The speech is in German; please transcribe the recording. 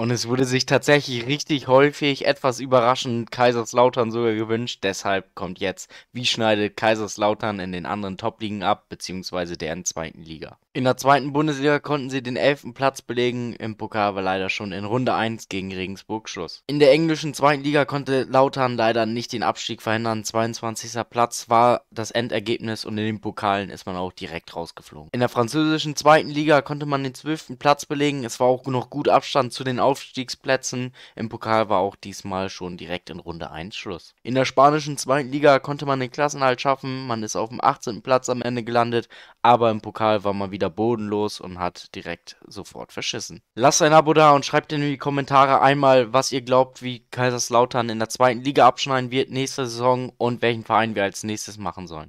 Und es wurde sich tatsächlich richtig häufig etwas überraschend Kaiserslautern sogar gewünscht. Deshalb kommt jetzt, wie schneidet Kaiserslautern in den anderen Top-Ligen ab, beziehungsweise deren zweiten Liga. In der zweiten Bundesliga konnten sie den elften Platz belegen. Im Pokal war leider schon in Runde 1 gegen Regensburg Schluss. In der englischen zweiten Liga konnte Lautern leider nicht den Abstieg verhindern. 22. Platz war das Endergebnis und in den Pokalen ist man auch direkt rausgeflogen. In der französischen zweiten Liga konnte man den zwölften Platz belegen. Es war auch noch gut Abstand zu den Aus Aufstiegsplätzen. Im Pokal war auch diesmal schon direkt in Runde 1 Schluss. In der spanischen zweiten Liga konnte man den Klassenhalt schaffen. Man ist auf dem 18. Platz am Ende gelandet, aber im Pokal war man wieder bodenlos und hat direkt sofort verschissen. Lasst ein Abo da und schreibt in die Kommentare einmal, was ihr glaubt, wie Kaiserslautern in der zweiten Liga abschneiden wird nächste Saison und welchen Verein wir als nächstes machen sollen.